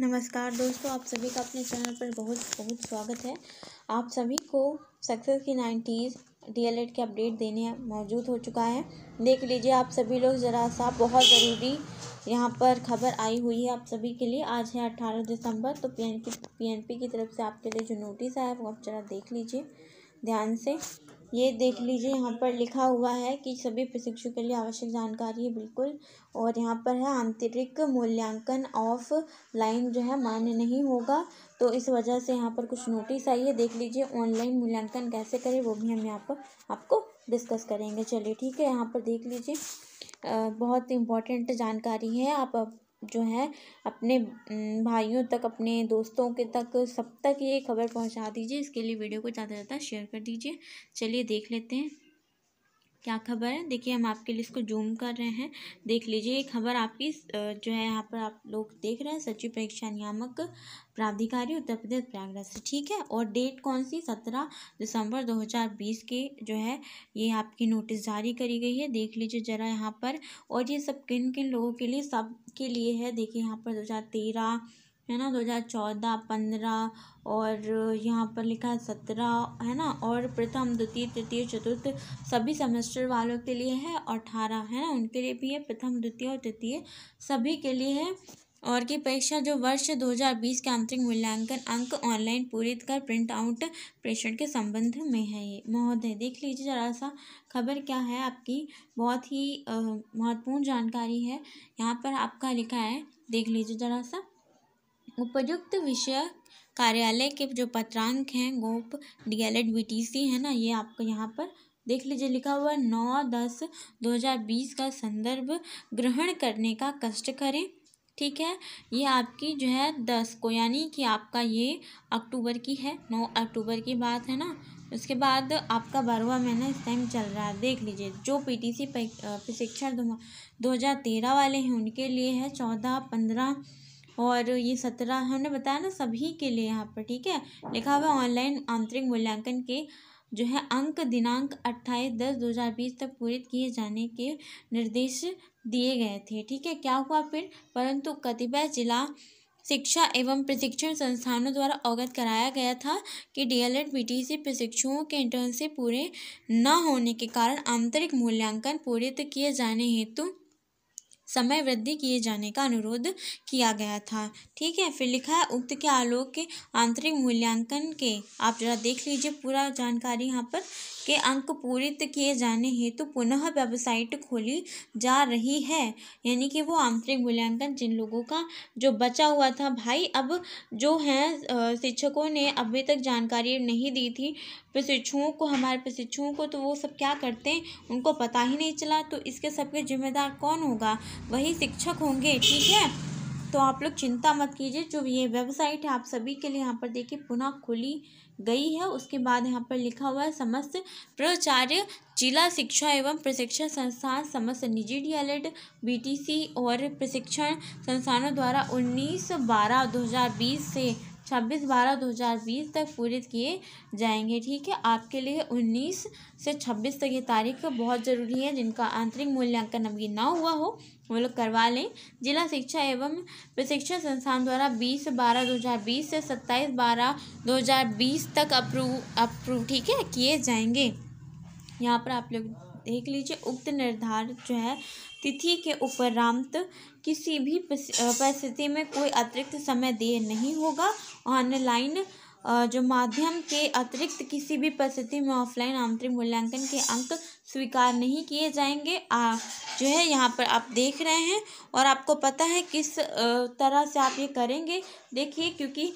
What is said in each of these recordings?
नमस्कार दोस्तों आप सभी का अपने चैनल पर बहुत बहुत स्वागत है आप सभी को सक्सेस की नाइन्टीज़ डीएलएड के अपडेट देने मौजूद हो चुका है देख लीजिए आप सभी लोग ज़रा सा बहुत ज़रूरी यहाँ पर खबर आई हुई है आप सभी के लिए आज है अट्ठारह दिसंबर तो पीएनपी पीएनपी की तरफ से आपके लिए जो नोटिस आया वो आप ज़रा देख लीजिए ध्यान से ये देख लीजिए यहाँ पर लिखा हुआ है कि सभी प्रशिक्षु के लिए आवश्यक जानकारी है बिल्कुल और यहाँ पर है आंतरिक मूल्यांकन ऑफ लाइन जो है मान्य नहीं होगा तो इस वजह से यहाँ पर कुछ नोटिस आई है देख लीजिए ऑनलाइन मूल्यांकन कैसे करें वो भी हम यहाँ पर आपको डिस्कस करेंगे चलिए ठीक है यहाँ पर देख लीजिए बहुत इंपॉर्टेंट जानकारी है आप जो है अपने भाइयों तक अपने दोस्तों के तक सब तक ये खबर पहुंचा दीजिए इसके लिए वीडियो को ज़्यादा से ज़्यादा शेयर कर दीजिए चलिए देख लेते हैं क्या खबर है देखिए हम आपके लिए इसको जूम कर रहे हैं देख लीजिए ये खबर आपकी जो है यहाँ पर आप लोग देख रहे हैं सचिव परीक्षा नियामक प्राधिकारी उत्तर प्रदेश प्रयागराज से ठीक है और डेट कौन सी सत्रह दिसंबर दो हज़ार बीस के जो है ये आपकी नोटिस जारी करी गई है देख लीजिए ज़रा यहाँ पर और ये सब किन किन लोगों के लिए सब के लिए है देखिए यहाँ पर दो हज़ार तेरह है ना दो हज़ार चौदह पंद्रह और यहाँ पर लिखा है सत्रह है ना और प्रथम द्वितीय तृतीय चतुर्थ सभी सेमेस्टर वालों के लिए है और अठारह है ना उनके लिए भी है प्रथम द्वितीय और तृतीय सभी के लिए है और की परीक्षा जो वर्ष 2020 के आंतरिक मूल्यांकन अंक ऑनलाइन पूरी कर प्रिंट आउट प्रेषण के संबंध में है ये महोदय देख लीजिए जरा सा खबर क्या है आपकी बहुत ही महत्वपूर्ण जानकारी है यहाँ पर आपका लिखा है देख लीजिए जरा सा उपयुक्त विषय कार्यालय के जो पत्रांक हैं गोप D El Ed B T C है ना ये आपको यहाँ पर देख लीजिए लिखा हुआ नौ दस दो हज़ार बीस का संदर्भ ग्रहण करने का कष्ट करें ठीक है ये आपकी जो है दस को यानी कि आपका ये अक्टूबर की है नौ अक्टूबर की बात है ना उसके बाद आपका बारहवा महीना इस टाइम चल रहा है देख लीजिए जो पीटीसी प्रशिक्षण दो हज़ार तेरह वाले हैं उनके लिए है चौदह पंद्रह और ये सत्रह हमने बताया ना सभी के लिए यहाँ पर ठीक है लिखा हुआ ऑनलाइन आंतरिक मूल्यांकन के जो है अंक दिनांक अट्ठाईस दस दो हज़ार बीस तक पूरित किए जाने के निर्देश दिए गए थे ठीक है क्या हुआ फिर परंतु कतिपय जिला शिक्षा एवं प्रशिक्षण संस्थानों द्वारा अवगत कराया गया था कि डीएलएड बीटीसी प्रशिक्षुओं के इंटर्नशिप पूरे न होने के कारण आंतरिक मूल्यांकन पूरित तो किए जाने हेतु समय वृद्धि किए जाने का अनुरोध किया गया था ठीक है फिर लिखा है उक्त के आलोक के आंतरिक मूल्यांकन के आप जरा देख लीजिए पूरा जानकारी यहाँ पर के अंक पूरित किए जाने हेतु तो पुनः वेबसाइट खोली जा रही है यानी कि वो आंतरिक मूल्यांकन जिन लोगों का जो बचा हुआ था भाई अब जो है शिक्षकों ने अभी तक जानकारी नहीं दी थी प्रशिक्षुओं को हमारे प्रशिक्षुओं को तो वो सब क्या करते हैं उनको पता ही नहीं चला तो इसके सबके जिम्मेदार कौन होगा वही शिक्षक होंगे ठीक है तो आप लोग चिंता मत कीजिए जो ये वेबसाइट है आप सभी के लिए यहाँ पर देखिए पुनः खुली गई है उसके बाद यहाँ पर लिखा हुआ है समस्त प्राचार्य जिला शिक्षा एवं प्रशिक्षण संस्थान समस्त निजी डीएलएड बीटीसी और प्रशिक्षण संस्थानों द्वारा उन्नीस बारह दो हज़ार बीस से छब्बीस बारह दो हज़ार बीस तक पूरे किए जाएंगे ठीक है आपके लिए उन्नीस से छब्बीस तक ये तारीख बहुत ज़रूरी है जिनका आंतरिक मूल्यांकन अभी ना हुआ हो वो लोग करवा लें जिला शिक्षा एवं प्रशिक्षण संस्थान द्वारा बीस बारह दो हज़ार बीस से सत्ताईस बारह दो हज़ार बीस तक अप्रूव अप्रूव ठीक है किए जाएंगे यहाँ पर आप लोग देख लीजिए उक्त निर्धारित जो है तिथि के उपरांत किसी भी परिस्थिति में कोई अतिरिक्त समय देय नहीं होगा ऑनलाइन जो माध्यम के अतिरिक्त किसी भी परिस्थिति में ऑफलाइन आंतरिक मूल्यांकन के अंक स्वीकार नहीं किए जाएंगे आ, जो है यहाँ पर आप देख रहे हैं और आपको पता है किस तरह से आप ये करेंगे देखिए क्योंकि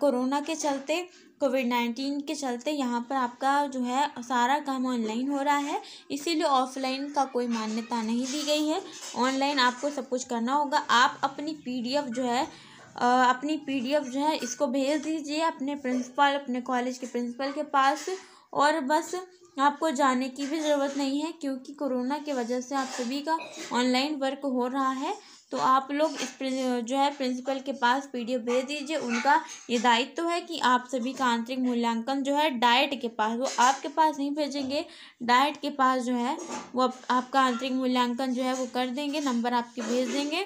कोरोना के चलते कोविड नाइन्टीन के चलते यहाँ पर आपका जो है सारा काम ऑनलाइन हो रहा है इसीलिए ऑफलाइन का कोई मान्यता नहीं दी गई है ऑनलाइन आपको सब कुछ करना होगा आप अपनी पीडीएफ जो है अपनी पीडीएफ जो है इसको भेज दीजिए अपने प्रिंसिपल अपने कॉलेज के प्रिंसिपल के पास और बस आपको जाने की भी ज़रूरत नहीं है क्योंकि कोरोना के वजह से आप सभी का ऑनलाइन वर्क हो रहा है तो आप लोग इस जो है प्रिंसिपल के पास पीडीएफ भेज दीजिए उनका ये दायित्व तो है कि आप सभी का आंतरिक मूल्यांकन जो है डाइट के पास वो आपके पास नहीं भेजेंगे डाइट के पास जो है वो आपका आंतरिक मूल्यांकन जो है वो कर देंगे नंबर आपके भेज देंगे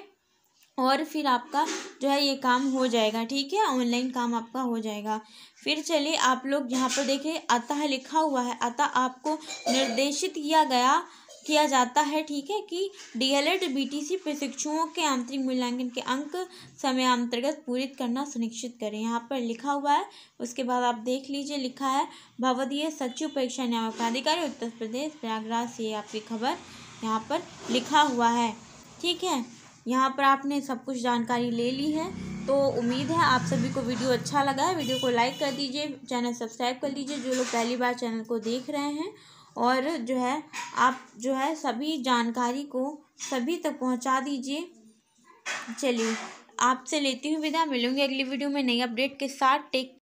और फिर आपका जो है ये काम हो जाएगा ठीक है ऑनलाइन काम आपका हो जाएगा फिर चलिए आप लोग यहाँ पर देखें अतः लिखा हुआ है अतः आपको निर्देशित किया गया किया जाता है ठीक है कि डीएलएड बीटीसी प्रशिक्षुओं के आंतरिक मूल्यांकन के अंक समय अंतर्गत पूरित करना सुनिश्चित करें यहाँ पर लिखा हुआ है उसके बाद आप देख लीजिए लिखा है भवदीय सचिव परीक्षा नियामक प्राधिकारी उत्तर प्रदेश प्रयागराज से आपकी खबर यहाँ पर लिखा हुआ है ठीक है यहाँ पर आपने सब कुछ जानकारी ले ली है तो उम्मीद है आप सभी को वीडियो अच्छा लगा है वीडियो को लाइक कर दीजिए चैनल सब्सक्राइब कर लीजिए जो लोग पहली बार चैनल को देख रहे हैं और जो है आप जो है सभी जानकारी को सभी तक पहुंचा दीजिए चलिए आपसे लेती हूँ विदा मिलूंगी अगली वीडियो में नई अपडेट के साथ टेक